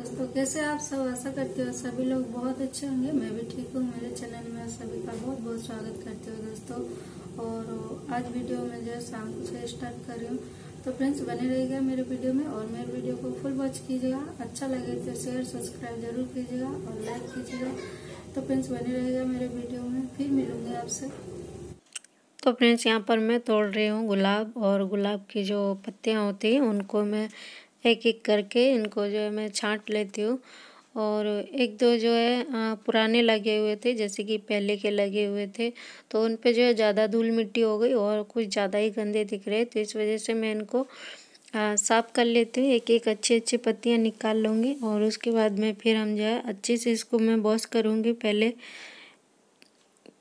दोस्तों कैसे आप सब आशा करते हो सभी लोग बहुत अच्छे होंगे मैं भी ठीक हूँ मेरे चैनल में सभी का बहुत बहुत स्वागत करते हो दोस्तों और आज वीडियो में जो है शाम से स्टार्ट कर रही हूँ तो फ्रेंड्स बने रहिएगा मेरे वीडियो में और मेरे वीडियो को फुल वॉच कीजिएगा अच्छा लगे तो शेयर सब्सक्राइब जरूर कीजिएगा और लाइक कीजिएगा तो फ्रेंड्स बने रहेगा मेरे वीडियो में फिर मिलूंगी आपसे तो फ्रेंड्स यहाँ पर मैं तोड़ रही हूँ गुलाब और गुलाब की जो पत्तियाँ होती हैं उनको मैं एक एक करके इनको जो है मैं छाँट लेती हूँ और एक दो जो है पुराने लगे हुए थे जैसे कि पहले के लगे हुए थे तो उन पे जो है ज़्यादा धूल मिट्टी हो गई और कुछ ज़्यादा ही गंदे दिख रहे तो इस वजह से मैं इनको साफ़ कर लेती हूँ एक एक अच्छी अच्छी पत्तियाँ निकाल लूँगी और उसके बाद में फिर हम जो है अच्छे से इसको मैं बॉस करूँगी पहले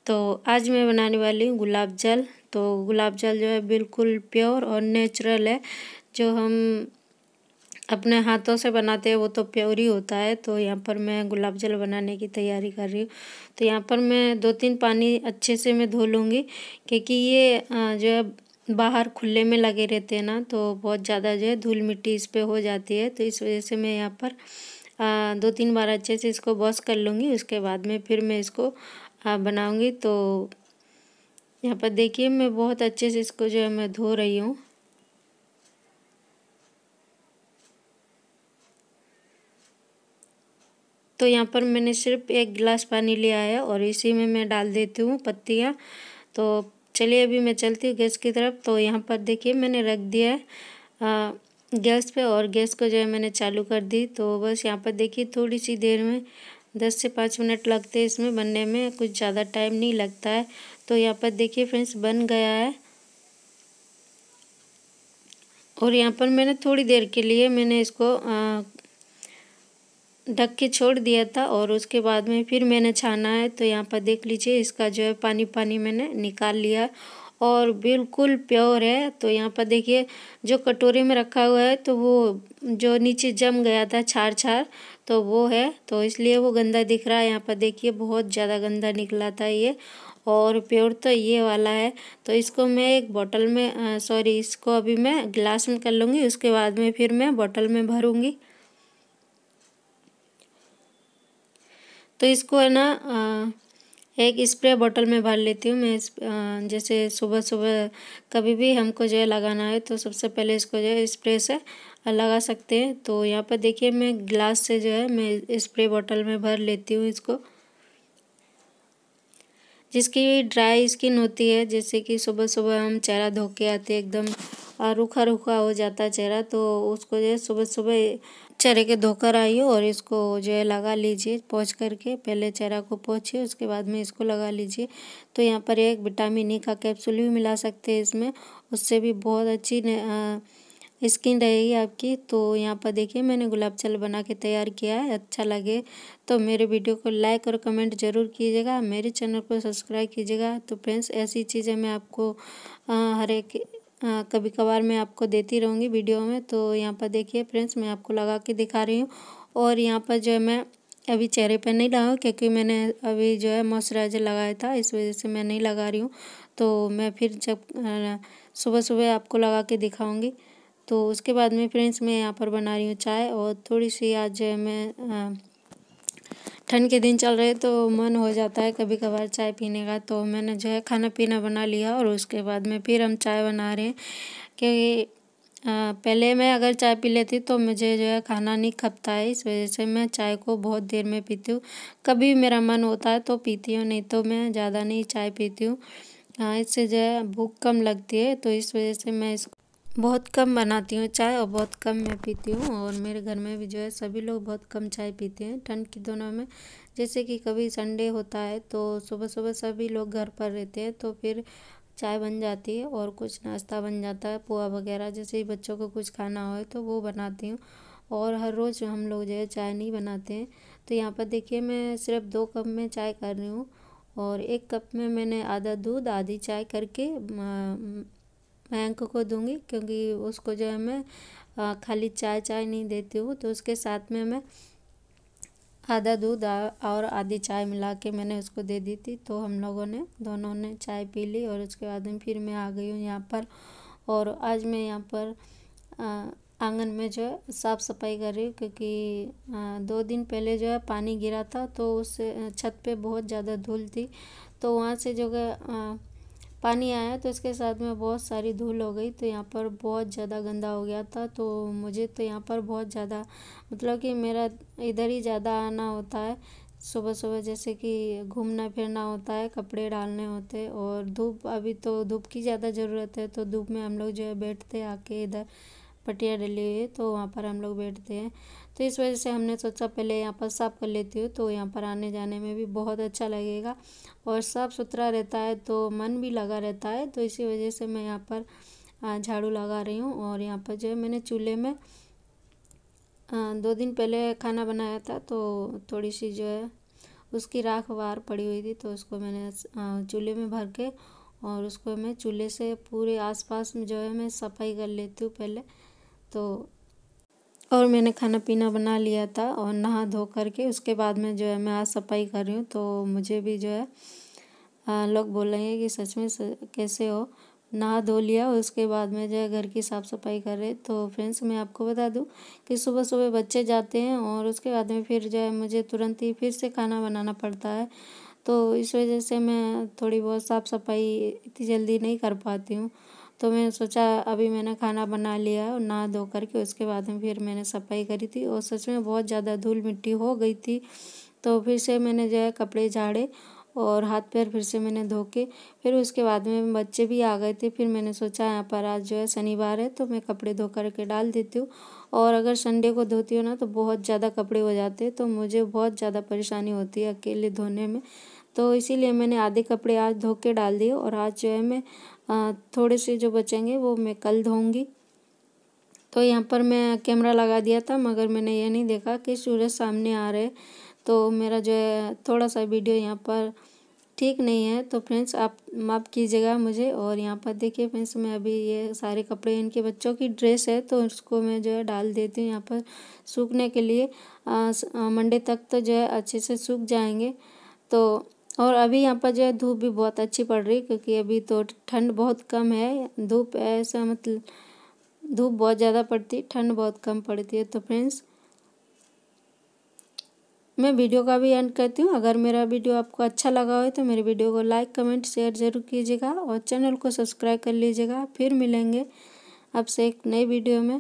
तो आज मैं बनाने वाली हूँ गुलाब जल तो गुलाब जल जो है बिल्कुल प्योर और नेचुरल है जो हम अपने हाथों से बनाते हैं वो तो प्योर ही होता है तो यहाँ पर मैं गुलाब जल बनाने की तैयारी कर रही हूँ तो यहाँ पर मैं दो तीन पानी अच्छे से मैं धो लूँगी क्योंकि ये जो है बाहर खुले में लगे रहते हैं ना तो बहुत ज़्यादा जो है धूल मिट्टी इस पर हो जाती है तो इस वजह से मैं यहाँ पर दो तीन बार अच्छे से इसको वॉश कर लूँगी उसके बाद में फिर मैं इसको बनाऊँगी तो यहाँ पर देखिए मैं बहुत अच्छे से इसको जो है मैं धो रही हूँ तो यहाँ पर मैंने सिर्फ एक गिलास पानी लिया है और इसी में मैं डाल देती हूँ पत्तियाँ तो चलिए अभी मैं चलती हूँ गैस की तरफ तो यहाँ पर देखिए मैंने रख दिया है गैस पे और गैस को जो है मैंने चालू कर दी तो बस यहाँ पर देखिए थोड़ी सी देर में दस से पाँच मिनट लगते हैं इसमें बनने में कुछ ज़्यादा टाइम नहीं लगता है तो यहाँ पर देखिए फ्रेंड्स बन गया है और यहाँ पर मैंने थोड़ी देर के लिए मैंने इसको आ, ढक के छोड़ दिया था और उसके बाद में फिर मैंने छाना है तो यहाँ पर देख लीजिए इसका जो है पानी पानी मैंने निकाल लिया और बिल्कुल प्योर है तो यहाँ पर देखिए जो कटोरे में रखा हुआ है तो वो जो नीचे जम गया था छार छार तो वो है तो इसलिए वो गंदा दिख रहा है यहाँ पर देखिए बहुत ज़्यादा गंदा निकला था ये और प्योर तो ये वाला है तो इसको मैं एक बोतल में सॉरी इसको अभी मैं गिलास में कर लूँगी उसके बाद में फिर मैं बोतल में भरूँगी तो इसको है ना एक स्प्रे बोतल में भर लेती हूँ मैं जैसे सुबह सुबह कभी भी हमको जो है लगाना है तो सबसे पहले इसको जो है स्प्रे से लगा सकते हैं तो यहाँ पर देखिए मैं ग्लास से जो है मैं स्प्रे बोतल में भर लेती हूँ इसको जिसकी ड्राई स्किन होती है जैसे कि सुबह सुबह हम चेहरा धो के आते एकदम रूखा रूखा हो जाता है चेहरा तो उसको जो है सुबह सुबह चरे के धोकर आइए और इसको जो है लगा लीजिए पोछ करके पहले चरा को पोछिए उसके बाद में इसको लगा लीजिए तो यहाँ पर एक विटामिन ई का कैप्सूल भी मिला सकते हैं इसमें उससे भी बहुत अच्छी स्किन रहेगी आपकी तो यहाँ पर देखिए मैंने गुलाब जल बना के तैयार किया है अच्छा लगे तो मेरे वीडियो को लाइक और कमेंट ज़रूर कीजिएगा मेरे चैनल को सब्सक्राइब कीजिएगा तो फ्रेंड्स ऐसी चीज़ें मैं आपको हर एक आ, कभी कभार मैं आपको देती रहूँगी वीडियो में तो यहाँ पर देखिए फ्रेंड्स मैं आपको लगा के दिखा रही हूँ और यहाँ पर जो है मैं अभी चेहरे पर नहीं लगाऊँ क्योंकि मैंने अभी जो है मॉइस्चराइज़र लगाया था इस वजह से मैं नहीं लगा रही हूँ तो मैं फिर जब सुबह सुबह आपको लगा के दिखाऊँगी तो उसके बाद में फ्रेंड्स मैं यहाँ पर बना रही हूँ चाय और थोड़ी सी आज मैं ठंड के दिन चल रहे तो मन हो जाता है कभी कभार चाय पीने का तो मैंने जो है खाना पीना बना लिया और उसके बाद में फिर हम चाय बना रहे हैं क्योंकि पहले मैं अगर चाय पी लेती तो मुझे जो है खाना नहीं खपता है इस वजह से मैं चाय को बहुत देर में पीती हूँ कभी मेरा मन होता है तो पीती हूँ नहीं तो मैं ज़्यादा नहीं चाय पीती हूँ हाँ इससे जो है भूख कम लगती है तो इस वजह से मैं इसको बहुत कम बनाती हूँ चाय और बहुत कम मैं पीती हूँ और मेरे घर में भी जो है सभी लोग बहुत कम चाय पीते हैं ठंड के दिनों में जैसे कि कभी संडे होता है तो सुबह सुबह सभी लोग घर पर रहते हैं तो फिर चाय बन जाती है और कुछ नाश्ता बन जाता है पोहा वगैरह जैसे ही बच्चों को कुछ खाना हो तो वो बनाती हूँ और हर रोज़ हम लोग जो है चाय नहीं बनाते हैं तो यहाँ पर देखिए मैं सिर्फ दो कप में चाय कर रही हूँ और एक कप में मैंने आधा दूध आधी चाय करके मैं अंक को दूँगी क्योंकि उसको जो है मैं खाली चाय चाय नहीं देती हूँ तो उसके साथ में मैं आधा दूध और आधी चाय मिला के मैंने उसको दे दी थी तो हम लोगों ने दोनों ने चाय पी ली और उसके बाद में फिर मैं आ गई हूँ यहाँ पर और आज मैं यहाँ पर आंगन में जो है साफ़ सफाई कर रही हूँ क्योंकि दो दिन पहले जो है पानी गिरा था तो उस छत पे बहुत ज़्यादा धूल थी तो वहाँ से जो है पानी आया तो इसके साथ में बहुत सारी धूल हो गई तो यहाँ पर बहुत ज़्यादा गंदा हो गया था तो मुझे तो यहाँ पर बहुत ज़्यादा मतलब कि मेरा इधर ही ज़्यादा आना होता है सुबह सुबह जैसे कि घूमना फिरना होता है कपड़े डालने होते हैं और धूप अभी तो धूप की ज़्यादा ज़रूरत है तो धूप में हम लोग जो है बैठते आके इधर पटिया डली हुई है तो वहाँ पर हम लोग बैठते हैं तो इस वजह से हमने सोचा पहले यहाँ पर साफ़ कर लेती हूँ तो यहाँ पर आने जाने में भी बहुत अच्छा लगेगा और साफ़ सुथरा रहता है तो मन भी लगा रहता है तो इसी वजह से मैं यहाँ पर झाड़ू लगा रही हूँ और यहाँ पर जो है मैंने चूल्हे में दो दिन पहले खाना बनाया था तो थोड़ी सी जो है उसकी राख वार पड़ी हुई थी तो उसको मैंने चूल्हे में भर के और उसको मैं चूल्हे से पूरे आसपास में जो है मैं सफाई कर लेती हूँ पहले तो और मैंने खाना पीना बना लिया था और नहा धो कर के उसके बाद में जो है मैं आज सफाई कर रही हूँ तो मुझे भी जो है लोग बोल रहे हैं कि सच में कैसे हो नहा धो लिया और उसके बाद में जो है घर की साफ़ सफाई कर रहे तो फ्रेंड्स मैं आपको बता दूं कि सुबह सुबह बच्चे जाते हैं और उसके बाद में फिर जो है मुझे तुरंत ही फिर से खाना बनाना पड़ता है तो इस वजह से मैं थोड़ी बहुत साफ़ सफाई इतनी जल्दी नहीं कर पाती हूँ तो मैंने सोचा अभी मैंने खाना बना लिया और नहा धो कर के उसके बाद में फिर मैंने सफाई करी थी और सच में बहुत ज़्यादा धूल मिट्टी हो गई थी तो फिर से मैंने जो है कपड़े झाड़े और हाथ पैर फिर से मैंने धो के फिर उसके बाद में बच्चे भी आ गए थे फिर मैंने सोचा यहाँ पर आज जो है शनिवार है तो मैं कपड़े धो कर के डाल देती हूँ और अगर संडे को धोती हूँ ना तो बहुत ज़्यादा कपड़े हो जाते तो मुझे बहुत ज़्यादा परेशानी होती है अकेले धोने में तो इसीलिए मैंने आधे कपड़े आज धो के डाल दिए और आज जो है मैं थोड़े से जो बचेंगे वो मैं कल धोऊंगी तो यहाँ पर मैं कैमरा लगा दिया था मगर मैंने ये नहीं देखा कि सूरज सामने आ रहे तो मेरा जो है थोड़ा सा वीडियो यहाँ पर ठीक नहीं है तो फ्रेंड्स आप माफ़ कीजिएगा मुझे और यहाँ पर देखिए फ्रेंड्स मैं अभी ये सारे कपड़े इनके बच्चों की ड्रेस है तो उसको मैं जो है डाल देती हूँ यहाँ पर सूखने के लिए मंडे तक तो जो है अच्छे से सूख जाएंगे तो और अभी यहाँ पर जो है धूप भी बहुत अच्छी पड़ रही है क्योंकि अभी तो ठंड बहुत कम है धूप ऐसा मतलब धूप बहुत ज़्यादा पड़ती ठंड बहुत कम पड़ती है तो फ्रेंड्स मैं वीडियो का भी एंड करती हूँ अगर मेरा वीडियो आपको अच्छा लगा हो तो मेरे वीडियो को लाइक कमेंट शेयर ज़रूर कीजिएगा और चैनल को सब्सक्राइब कर लीजिएगा फिर मिलेंगे आपसे एक नई वीडियो में